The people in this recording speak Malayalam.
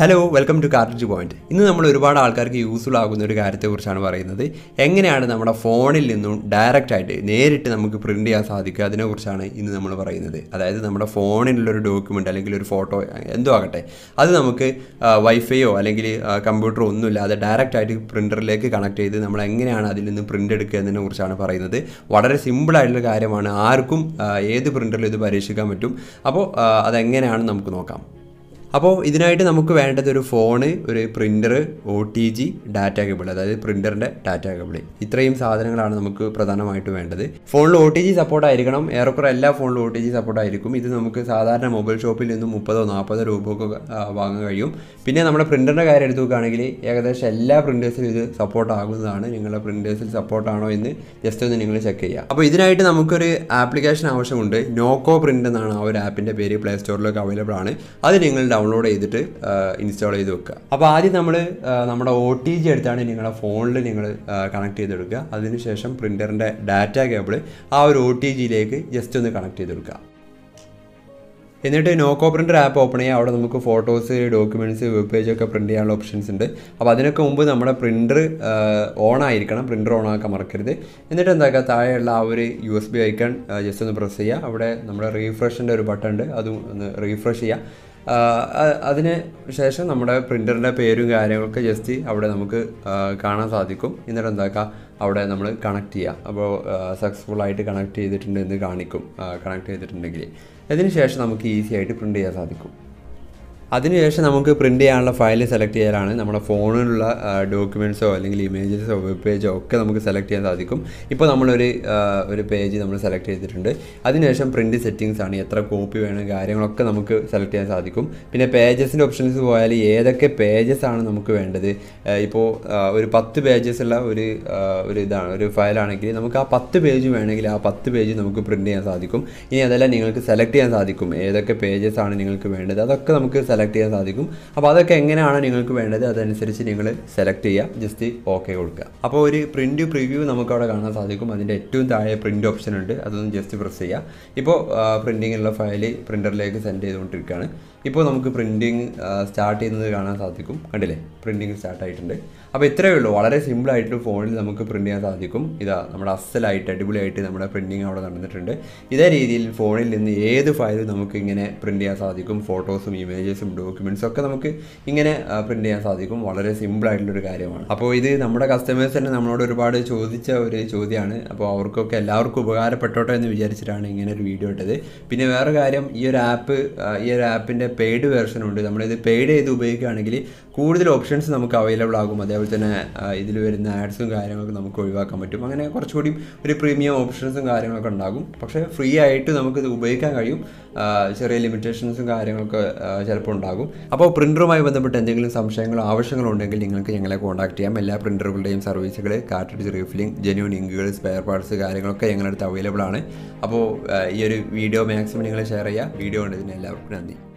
hello welcome to cartage point ഇന്ന് നമ്മൾ ഒരുപാട് ആൾക്കാർക്ക് യൂസ്ഫുൾ ആകുന്ന ഒരു കാര്യത്തെക്കുറിച്ചാണ് പറയുന്നത് എങ്ങനെയാണ് നമ്മുടെ ഫോണിൽ നിന്നും ഡയറക്റ്റ് ആയിട്ട് നേരിട്ട് നമുക്ക് പ്രിൻ്റ് ചെയ്യാൻ സാധിക്കുക അതിനെക്കുറിച്ചാണ് ഇന്ന് നമ്മൾ പറയുന്നത് അതായത് നമ്മുടെ ഫോണിലുള്ളൊരു ഡോക്യുമെൻ്റ് അല്ലെങ്കിൽ ഒരു ഫോട്ടോ എന്തോ ആകട്ടെ അത് നമുക്ക് വൈഫൈയോ അല്ലെങ്കിൽ കമ്പ്യൂട്ടറോ ഒന്നുമില്ലാതെ ഡയറക്റ്റ് ആയിട്ട് പ്രിൻ്ററിലേക്ക് കണക്ട് ചെയ്ത് നമ്മൾ എങ്ങനെയാണ് അതിൽ നിന്ന് പ്രിൻ്റ് എടുക്കുക എന്നതിനെക്കുറിച്ചാണ് പറയുന്നത് വളരെ സിമ്പിളായിട്ടുള്ള കാര്യമാണ് ആർക്കും ഏത് പ്രിൻ്ററിലും ഇത് പരീക്ഷിക്കാൻ പറ്റും അപ്പോൾ അതെങ്ങനെയാണ് നമുക്ക് നോക്കാം അപ്പോൾ ഇതിനായിട്ട് നമുക്ക് വേണ്ടത് ഒരു ഫോണ് ഒരു printer O T G data cable അതായത് പ്രിൻ്ററിൻ്റെ ഡാറ്റ കേബിൾ ഇത്രയും സാധനങ്ങളാണ് നമുക്ക് പ്രധാനമായിട്ട് വേണ്ടത് ഫോണിൽ ഒ ടി ജി സപ്പോർട്ട് ആയിരിക്കണം ഏറെക്കുറെ എല്ലാ ഫോണിലും ഒ ടി ജി സപ്പോർട്ട് ആയിരിക്കും ഇത് നമുക്ക് സാധാരണ മൊബൈൽ ഷോപ്പിൽ നിന്നും മുപ്പതോ നാൽപ്പതോ രൂപയൊക്കെ വാങ്ങാൻ കഴിയും പിന്നെ നമ്മുടെ പ്രിൻറ്ററിൻ്റെ കാര്യം എടുത്തു നോക്കുകയാണെങ്കിൽ ഏകദേശം എല്ലാ പ്രിൻറ്റേഴ്സിലും ഇത് സപ്പോർട്ട് ആകുന്നതാണ് നിങ്ങളുടെ സപ്പോർട്ട് സപ്പോർട്ടാണോ എന്ന് ജസ്റ്റ് ഒന്ന് നിങ്ങൾ ചെക്ക് ചെയ്യുക അപ്പോൾ ഇതിനായിട്ട് നമുക്കൊരു ആപ്ലിക്കേഷൻ ആവശ്യമുണ്ട് നോക്കോ പ്രിൻ്റ് എന്നാണ് ആ ഒരു ആപ്പിൻ്റെ പേര് പ്ലേ സ്റ്റോറിലൊക്കെ അവൈലബിൾ ആണ് അത് നിങ്ങൾ ഡൗൺലോഡ് ചെയ്തിട്ട് ഇൻസ്റ്റാൾ ചെയ്ത് വെക്കുക അപ്പോൾ ആദ്യം നമ്മൾ നമ്മുടെ ഒ ടി ജി എടുത്താണ് നിങ്ങളുടെ ഫോണിൽ നിങ്ങൾ കണക്ട് ചെയ്തെടുക്കുക അതിനുശേഷം പ്രിൻറ്ററിൻ്റെ ഡാറ്റ കേബിൾ ആ ഒരു ഒ ടി ജിയിലേക്ക് ജസ്റ്റ് ഒന്ന് കണക്ട് ചെയ്തെടുക്കുക എന്നിട്ട് നോക്കോ പ്രിൻ്റർ ആപ്പ് ഓപ്പൺ ചെയ്യുക അവിടെ നമുക്ക് ഫോട്ടോസ് ഡോക്യുമെൻറ്റ്സ് വെബ് പേജൊക്കെ പ്രിൻറ്റ് ചെയ്യാനുള്ള ഓപ്ഷൻസ് ഉണ്ട് അപ്പോൾ അതിനൊക്കെ മുമ്പ് നമ്മുടെ പ്രിൻ്റർ ഓൺ ആയിരിക്കണം പ്രിൻ്റർ ഓൺ ആക്കാൻ മറക്കരുത് എന്നിട്ട് എന്താക്കുക താഴെയുള്ള ആ ഒരു U S B icon just ഒന്ന് പ്രസ് ചെയ്യുക അവിടെ നമ്മുടെ റീഫ്രഷിൻ്റെ ഒരു ബട്ടൺ ഉണ്ട് അതും ഒന്ന് റീഫ്രഷ് ചെയ്യുക അതിന് ശേഷം നമ്മുടെ പ്രിൻ്ററിൻ്റെ പേരും കാര്യങ്ങളൊക്കെ ജസ്റ്റ് അവിടെ നമുക്ക് കാണാൻ സാധിക്കും എന്നിട്ട് എന്താക്കാം അവിടെ നമ്മൾ കണക്ട് ചെയ്യാം അപ്പോൾ സക്സസ്ഫുൾ ആയിട്ട് കണക്ട് ചെയ്തിട്ടുണ്ട് എന്ന് കാണിക്കും കണക്ട് ചെയ്തിട്ടുണ്ടെങ്കിൽ അതിന് ശേഷം നമുക്ക് ഈസി ആയിട്ട് പ്രിൻ്റ് ചെയ്യാൻ സാധിക്കും അതിനുശേഷം നമുക്ക് പ്രിൻ്റ് ചെയ്യാനുള്ള ഫയൽ സെലക്ട് ചെയ്യാനാണ് നമ്മുടെ ഫോണിലുള്ള ഡോക്യുമെൻറ്റ്സോ അല്ലെങ്കിൽ ഇമേജസോ വെബ് പേജോ ഒക്കെ നമുക്ക് സെലക്ട് ചെയ്യാൻ സാധിക്കും ഇപ്പോൾ നമ്മളൊരു ഒരു പേജ് നമ്മൾ സെലക്ട് ചെയ്തിട്ടുണ്ട് അതിനുശേഷം പ്രിൻ്റ് സെറ്റിങ്സ് ആണ് എത്ര കോപ്പി വേണം കാര്യങ്ങളൊക്കെ നമുക്ക് സെലക്ട് ചെയ്യാൻ സാധിക്കും പിന്നെ പേജസിൻ്റെ ഓപ്ഷൻസ് പോയാൽ ഏതൊക്കെ പേജസ് ആണ് നമുക്ക് വേണ്ടത് ഇപ്പോൾ ഒരു പത്ത് പേജസ് ഉള്ള ഒരു ഒരു ഇതാണ് ഒരു ഫയലാണെങ്കിൽ നമുക്ക് ആ പത്ത് പേജ് വേണമെങ്കിൽ ആ പത്ത് പേജ് നമുക്ക് പ്രിൻ്റ് ചെയ്യാൻ സാധിക്കും ഇനി അതെല്ലാം നിങ്ങൾക്ക് സെലക്ട് ചെയ്യാൻ സാധിക്കും ഏതൊക്കെ പേജസ് ആണ് നിങ്ങൾക്ക് വേണ്ടത് അതൊക്കെ നമുക്ക് സെലക്ട് ചെയ്യാൻ സാധിക്കും അപ്പോൾ അതൊക്കെ എങ്ങനെയാണ് നിങ്ങൾക്ക് വേണ്ടത് അതനുസരിച്ച് നിങ്ങൾ സെലക്ട് ചെയ്യുക ജസ്റ്റ് ഓക്കെ കൊടുക്കുക അപ്പോൾ ഒരു പ്രിൻറ്റ് പ്രിവ്യൂ നമുക്ക് അവിടെ കാണാൻ സാധിക്കും അതിൻ്റെ ഏറ്റവും താഴെ പ്രിൻറ്റ് ഓപ്ഷൻ ഉണ്ട് അതൊന്ന് ജസ്റ്റ് പ്രസ് ചെയ്യുക ഇപ്പോൾ പ്രിൻറ്റിങ്ങിനുള്ള ഫയൽ പ്രിൻറ്ററിലേക്ക് സെൻഡ് ചെയ്തുകൊണ്ടിരിക്കുകയാണ് ഇപ്പോൾ നമുക്ക് പ്രിൻറ്റിങ് സ്റ്റാർട്ട് ചെയ്യുന്നത് കാണാൻ സാധിക്കും കണ്ടില്ലേ പ്രിൻറ്റിങ് സ്റ്റാർട്ട് ആയിട്ടുണ്ട് അപ്പോൾ ഇത്രയേ ഉള്ളൂ വളരെ സിമ്പിൾ ഫോണിൽ നമുക്ക് പ്രിൻറ്റ് ചെയ്യാൻ സാധിക്കും ഇതാ നമ്മുടെ അസലായിട്ട് അടിപൊളിയായിട്ട് നമ്മുടെ പ്രിൻറ്റിങ് അവിടെ നടന്നിട്ടുണ്ട് ഇതേ രീതിയിൽ ഫോണിൽ നിന്ന് ഏത് ഫയലും നമുക്ക് ഇങ്ങനെ പ്രിൻറ്റ് ചെയ്യാൻ സാധിക്കും ഫോട്ടോസും ഇമേജസും ഡോക്യുമെൻസും ഒക്കെ നമുക്ക് ഇങ്ങനെ പ്രിൻറ്റ് ചെയ്യാൻ സാധിക്കും വളരെ സിമ്പിൾ കാര്യമാണ് അപ്പോൾ ഇത് നമ്മുടെ കസ്റ്റമേഴ്സ് തന്നെ നമ്മളോട് ഒരുപാട് ചോദിച്ച ഒരു ചോദ്യമാണ് അപ്പോൾ അവർക്കൊക്കെ എല്ലാവർക്കും ഉപകാരപ്പെട്ടോട്ടെ എന്ന് വിചാരിച്ചിട്ടാണ് ഇങ്ങനെ ഒരു വീഡിയോ ഇട്ടത് പിന്നെ വേറെ കാര്യം ഈ ഒരു ആപ്പ് ഈ ഒരു ആപ്പിൻ്റെ ഇതിൻ്റെ പെയ്ഡ് വെർഷനുണ്ട് നമ്മളിത് പെയ്ഡ് ചെയ്ത് ഉപയോഗിക്കുകയാണെങ്കിൽ കൂടുതൽ ഓപ്ഷൻസ് നമുക്ക് അവൈലബിൾ ആകും അതേപോലെ തന്നെ ഇതിൽ വരുന്ന ആഡ്സും കാര്യങ്ങളൊക്കെ നമുക്ക് ഒഴിവാക്കാൻ പറ്റും അങ്ങനെ കുറച്ചുകൂടി ഒരു പ്രീമിയം ഓപ്ഷൻസും കാര്യങ്ങളൊക്കെ ഉണ്ടാകും പക്ഷേ ഫ്രീ ആയിട്ട് നമുക്കിത് ഉപയോഗിക്കാൻ കഴിയും ചെറിയ ലിമിറ്റേഷൻസും കാര്യങ്ങളൊക്കെ ചിലപ്പോൾ ഉണ്ടാകും അപ്പോൾ പ്രിൻ്ററുമായി ബന്ധപ്പെട്ട് എന്തെങ്കിലും സംശയങ്ങളോ ആവശ്യങ്ങളോ ഉണ്ടെങ്കിൽ നിങ്ങൾക്ക് ഞങ്ങളെ കോൺടാക്ട് ചെയ്യാം എല്ലാ പ്രിൻ്ററുകളുടെയും സർവീസുകൾ കാർട്ടിഡ്ജ് റീഫിലിംഗ് ജെന്യൂൻ ഇങ്കുകൾ സ്പെയർ പാർട്സ് കാര്യങ്ങളൊക്കെ ഞങ്ങളുടെ അടുത്ത് അവൈലബിൾ ആണ് അപ്പോൾ ഈ ഒരു വീഡിയോ മാക്സിമം നിങ്ങൾ ഷെയർ ചെയ്യുക വീഡിയോ കണ്ടതിന് എല്ലാവർക്കും നന്ദി